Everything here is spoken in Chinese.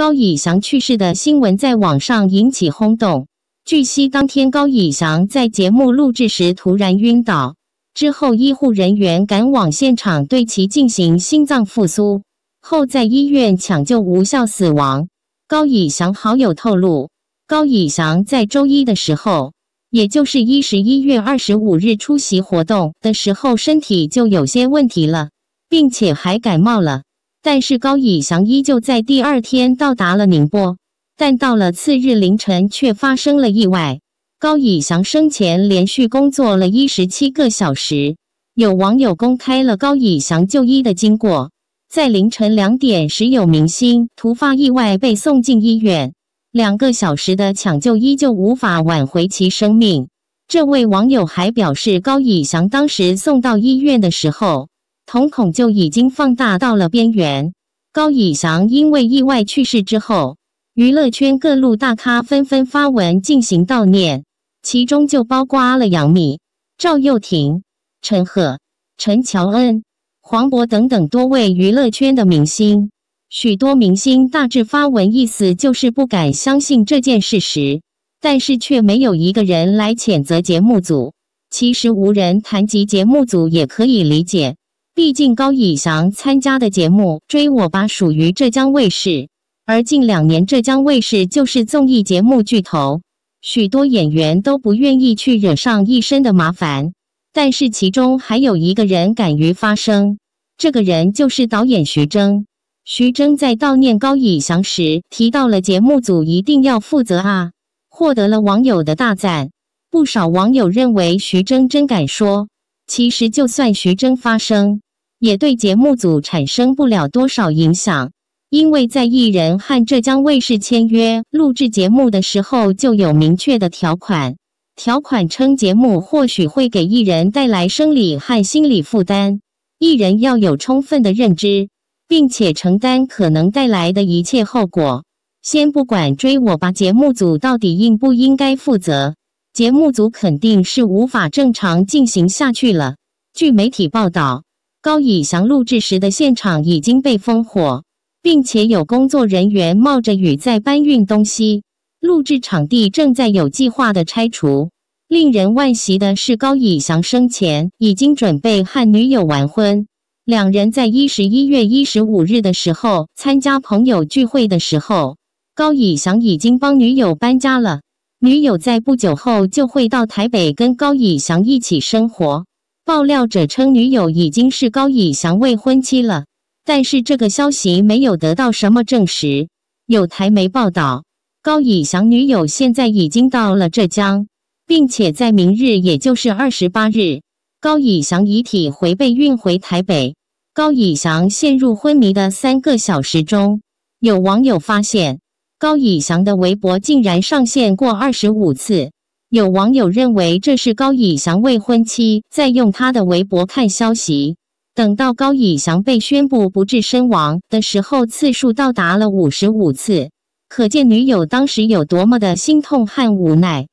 高以翔去世的新闻在网上引起轰动。据悉，当天高以翔在节目录制时突然晕倒，之后医护人员赶往现场对其进行心脏复苏，后在医院抢救无效死亡。高以翔好友透露，高以翔在周一的时候，也就是一十一月二十五日出席活动的时候，身体就有些问题了，并且还感冒了。但是高以翔依旧在第二天到达了宁波，但到了次日凌晨却发生了意外。高以翔生前连续工作了一十七个小时，有网友公开了高以翔就医的经过。在凌晨两点，时有明星突发意外被送进医院，两个小时的抢救依旧无法挽回其生命。这位网友还表示，高以翔当时送到医院的时候。瞳孔就已经放大到了边缘。高以翔因为意外去世之后，娱乐圈各路大咖纷纷发文进行悼念，其中就包括了杨幂、赵又廷、陈赫、陈乔恩、黄渤等等多位娱乐圈的明星。许多明星大致发文，意思就是不敢相信这件事实，但是却没有一个人来谴责节目组。其实无人谈及节目组，也可以理解。毕竟高以翔参加的节目《追我吧》属于浙江卫视，而近两年浙江卫视就是综艺节目巨头，许多演员都不愿意去惹上一身的麻烦。但是其中还有一个人敢于发声，这个人就是导演徐峥。徐峥在悼念高以翔时提到了节目组一定要负责啊，获得了网友的大赞。不少网友认为徐峥真敢说。其实，就算徐峥发声，也对节目组产生不了多少影响，因为在艺人和浙江卫视签约录制节目的时候，就有明确的条款，条款称节目或许会给艺人带来生理和心理负担，艺人要有充分的认知，并且承担可能带来的一切后果。先不管追我吧，节目组到底应不应该负责？节目组肯定是无法正常进行下去了。据媒体报道，高以翔录制时的现场已经被封火，并且有工作人员冒着雨在搬运东西。录制场地正在有计划的拆除。令人惋惜的是，高以翔生前已经准备和女友完婚，两人在一十一月一十五日的时候参加朋友聚会的时候，高以翔已经帮女友搬家了。女友在不久后就会到台北跟高以翔一起生活。爆料者称，女友已经是高以翔未婚妻了，但是这个消息没有得到什么证实。有台媒报道，高以翔女友现在已经到了浙江，并且在明日，也就是二十八日，高以翔遗体会被运回台北。高以翔陷入昏迷的三个小时中，有网友发现。高以翔的微博竟然上线过二十五次，有网友认为这是高以翔未婚妻在用他的微博看消息。等到高以翔被宣布不治身亡的时候，次数到达了五十五次，可见女友当时有多么的心痛和无奈。